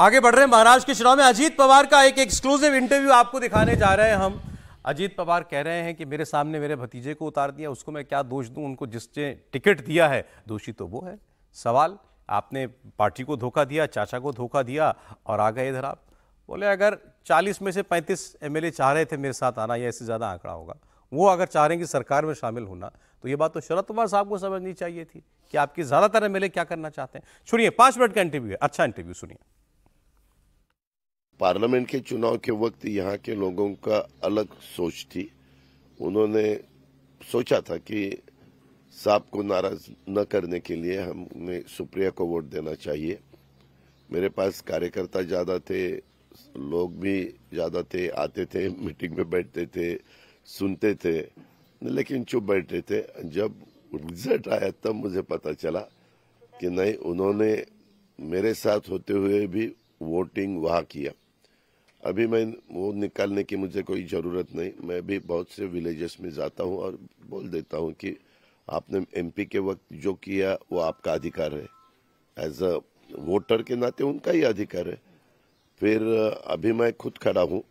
आगे बढ़ रहे हैं महाराष्ट्र के चुनाव में अजीत पवार का एक एक्सक्लूसिव इंटरव्यू आपको दिखाने जा रहे हैं हम अजीत पवार कह रहे हैं कि मेरे सामने मेरे भतीजे को उतार दिया उसको मैं क्या दोष दूं उनको जिसने टिकट दिया है दोषी तो वो है सवाल आपने पार्टी को धोखा दिया चाचा को धोखा दिया और आ गए इधर आप बोले अगर 40 में से 35 एमएलए चाह रहे थे मेरे साथ आना या इससे ज़्यादा आंकड़ा होगा वो अगर चाह रहे हैं कि सरकार में शामिल होना तो ये बात तो शरद पवार साहब को समझनी चाहिए थी कि आपके ज़्यादातर एम क्या करना चाहते हैं सुनिए पाँच मिनट का इंटरव्यू है अच्छा इंटरव्यू सुनिए पार्लियामेंट के चुनाव के वक्त यहाँ के लोगों का अलग सोच थी उन्होंने सोचा था कि साहब को नाराज न करने के लिए हमने सुप्रिया को वोट देना चाहिए मेरे पास कार्यकर्ता ज़्यादा थे लोग भी ज़्यादा थे आते थे मीटिंग में बैठते थे सुनते थे लेकिन चुप बैठे थे जब रिजल्ट आया तब मुझे पता चला कि नहीं उन्होंने मेरे साथ होते हुए भी वोटिंग वहाँ किया अभी मैं वो निकालने की मुझे कोई ज़रूरत नहीं मैं भी बहुत से विलेजेस में जाता हूँ और बोल देता हूँ कि आपने एमपी के वक्त जो किया वो आपका अधिकार है एज अ वोटर के नाते उनका ही अधिकार है फिर अभी मैं खुद खड़ा हूँ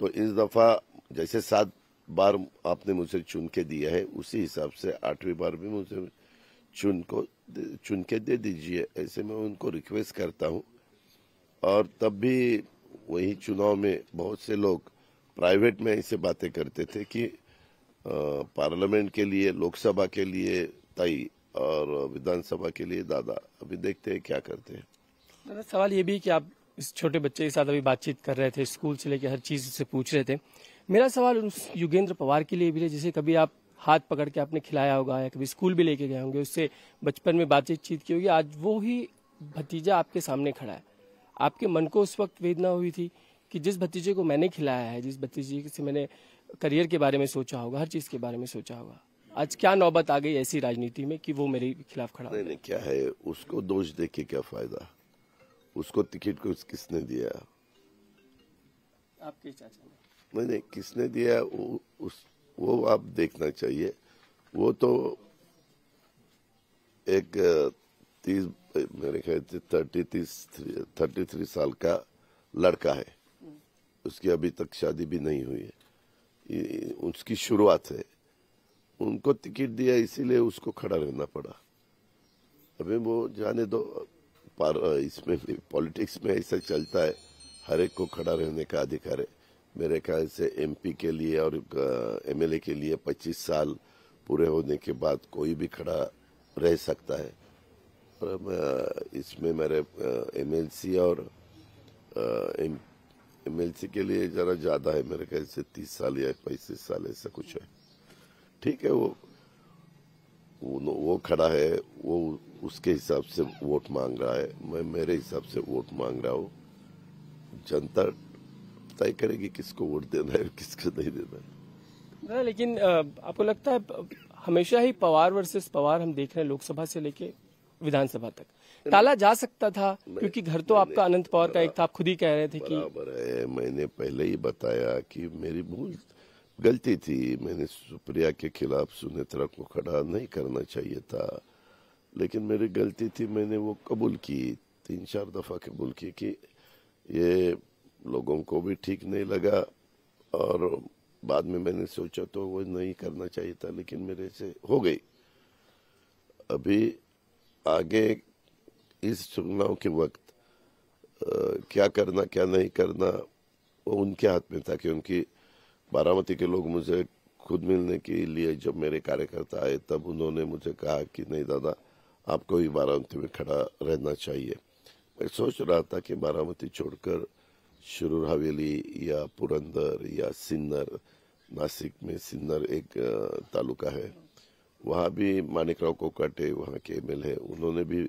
तो इस दफ़ा जैसे सात बार आपने मुझे चुन के दिया है उसी हिसाब से आठवीं बार भी मुझे चुन को चुन के दे दीजिए ऐसे मैं उनको रिक्वेस्ट करता हूँ और तब भी वही चुनाव में बहुत से लोग प्राइवेट में ऐसे बातें करते थे कि पार्लियामेंट के लिए लोकसभा के लिए ताई और विधानसभा के लिए दादा अभी देखते हैं क्या करते हैं सवाल ये भी कि आप इस छोटे बच्चे के साथ अभी बातचीत कर रहे थे स्कूल से लेकर हर चीज से पूछ रहे थे मेरा सवाल उन युगेंद्र पवार के लिए भी है जिसे कभी आप हाथ पकड़ के आपने खिलाया होगा या कभी स्कूल भी लेके गए होंगे उससे बचपन में बातचीत की होगी आज वो ही भतीजा आपके सामने खड़ा है आपके मन को उस वक्त वेदना हुई थी कि जिस भतीजे को मैंने खिलाया है जिस भतीजे से मैंने करियर के बारे में सोचा होगा हर चीज के बारे में सोचा होगा आज क्या नौबत आ गई ऐसी राजनीति में कि वो मेरे खिलाफ खड़ा नहीं, नहीं क्या है उसको दोष दे के क्या फायदा उसको टिकट को किसने दिया आपके चाचा ने नहीं नहीं किसने दिया वो उस वो आप देखना चाहिए वो तो एक तीस मेरे ख्याल से थर्टी तीस थर्टी थ्री साल का लड़का है उसकी अभी तक शादी भी नहीं हुई है उसकी शुरुआत है उनको टिकट दिया इसीलिए उसको खड़ा रहना पड़ा अभी वो जाने दो पार इसमें पॉलिटिक्स में ऐसा चलता है हर एक को खड़ा रहने का अधिकार है मेरे ख्याल से एमपी के लिए और एमएलए के लिए 25 साल पूरे होने के बाद कोई भी खड़ा रह सकता है इसमें मेरे एमएलसी और एमएलसी के लिए जरा ज्यादा है मेरे ख्याल से तीस साल या पैंतीस साल ऐसा कुछ है ठीक है वो वो खड़ा है वो उसके हिसाब से वोट मांग रहा है मैं मेरे हिसाब से वोट मांग रहा हूँ जनता तय करेगी किसको वोट देना है किसको नहीं देना है लेकिन आपको लगता है हमेशा ही पवार वर्सेस पवार हम देख रहे हैं लोकसभा से लेके विधानसभा तक ताला जा सकता था क्योंकि घर तो आपका अनंत पवार का एक था आप खुद ही कह रहे थे कि मैंने पहले ही बताया कि मेरी भूल गलती थी मैंने सुप्रिया के खिलाफ सुनेत्रा को खड़ा नहीं करना चाहिए था लेकिन मेरी गलती थी मैंने वो कबूल की तीन चार दफा कबूल की कि ये लोगों को भी ठीक नहीं लगा और बाद में मैंने सोचा तो वो नहीं करना चाहिए था लेकिन मेरे से हो गई अभी आगे इस चुनाव के वक्त आ, क्या करना क्या नहीं करना वो उनके हाथ में था क्योंकि बारामती के लोग मुझे खुद मिलने के लिए जब मेरे कार्यकर्ता आए तब उन्होंने मुझे कहा कि नहीं दादा आपको ही बारामती में खड़ा रहना चाहिए मैं सोच रहा था कि बारामती छोड़कर शुरू हवेली या पुरंदर या सिन्नर नासिक में सिन्नर एक तालुका है वहाँ भी मानिकराव कोकाटे वहाँ के एम उन्होंने भी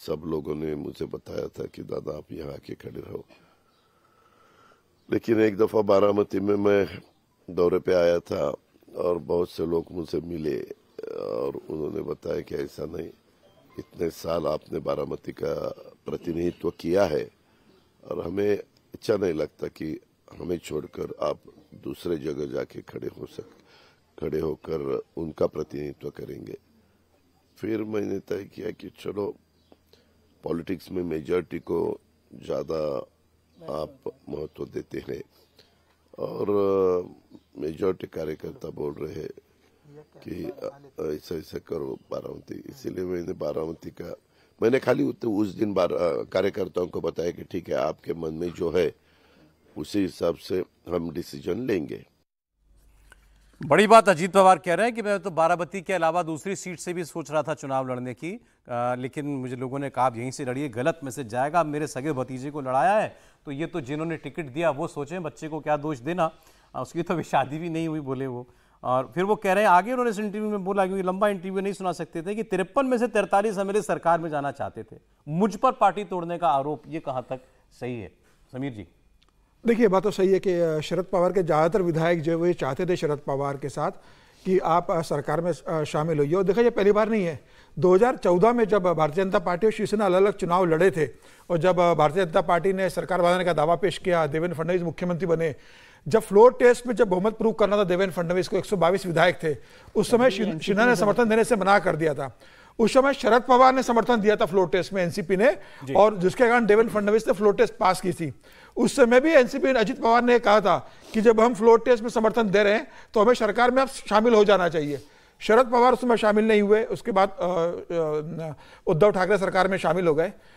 सब लोगों ने मुझे बताया था कि दादा आप यहाँ आके खड़े रहो लेकिन एक दफ़ा बारामती में मैं दौरे पे आया था और बहुत से लोग मुझसे मिले और उन्होंने बताया कि ऐसा नहीं इतने साल आपने बारामती का प्रतिनिधित्व किया है और हमें अच्छा नहीं लगता कि हमें छोड़कर आप दूसरे जगह जाके खड़े हो सकते खड़े होकर उनका प्रतिनिधित्व करेंगे फिर मैंने तय किया कि चलो पॉलिटिक्स में मेजॉरिटी को ज़्यादा आप महत्व देते हैं और मेजॉरिटी कार्यकर्ता बोल रहे हैं कि ऐसा ऐसा करो बारामती इसीलिए मैंने बारामती का मैंने खाली उस दिन कार्यकर्ताओं को बताया कि ठीक है आपके मन में जो है उसी हिसाब से हम डिसीजन लेंगे बड़ी बात अजीत पवार कह रहे हैं कि मैं तो बाराबती के अलावा दूसरी सीट से भी सोच रहा था चुनाव लड़ने की आ, लेकिन मुझे लोगों ने कहा यहीं से लड़िए गलत मैसेज जाएगा मेरे सगे भतीजे को लड़ाया है तो ये तो जिन्होंने टिकट दिया वो सोचें बच्चे को क्या दोष देना उसकी तो शादी भी नहीं हुई बोले वो और फिर वो कह रहे हैं आगे उन्होंने इस इंटरव्यू में बोला क्योंकि लंबा इंटरव्यू नहीं सुना सकते थे कि तिरपन में से तैंतालीस हमारे सरकार में जाना चाहते थे मुझ पर पार्टी तोड़ने का आरोप ये कहाँ तक सही है समीर जी देखिए बात तो सही है कि शरद पवार के ज़्यादातर विधायक जो है वो ये चाहते थे शरद पवार के साथ कि आप सरकार में शामिल होइए और देखा ये पहली बार नहीं है 2014 में जब भारतीय जनता पार्टी और शिवसेना अलग अलग चुनाव लड़े थे और जब भारतीय जनता पार्टी ने सरकार बनाने का दावा पेश किया देवेंद्र फडणवीस मुख्यमंत्री बने जब फ्लोर टेस्ट में जब बहुमत प्रूव करना था देवेंद्र फडणवीस को 122 विधायक थे उस हाँ, समय सिन्हा ने समर्थन देने से मना कर दिया था उस समय शरद पवार ने समर्थन दिया था फ्लोर टेस्ट में एनसीपी ने और जिसके कारण देवेंद्र फडणवीस ने फ्लोर टेस्ट पास की थी उस समय भी एनसीपी ने अजित पवार ने कहा था कि जब हम फ्लोर टेस्ट में समर्थन दे रहे हैं तो हमें सरकार में अब शामिल हो जाना चाहिए शरद पवार उसमें शामिल नहीं हुए उसके बाद उद्धव ठाकरे सरकार में शामिल हो गए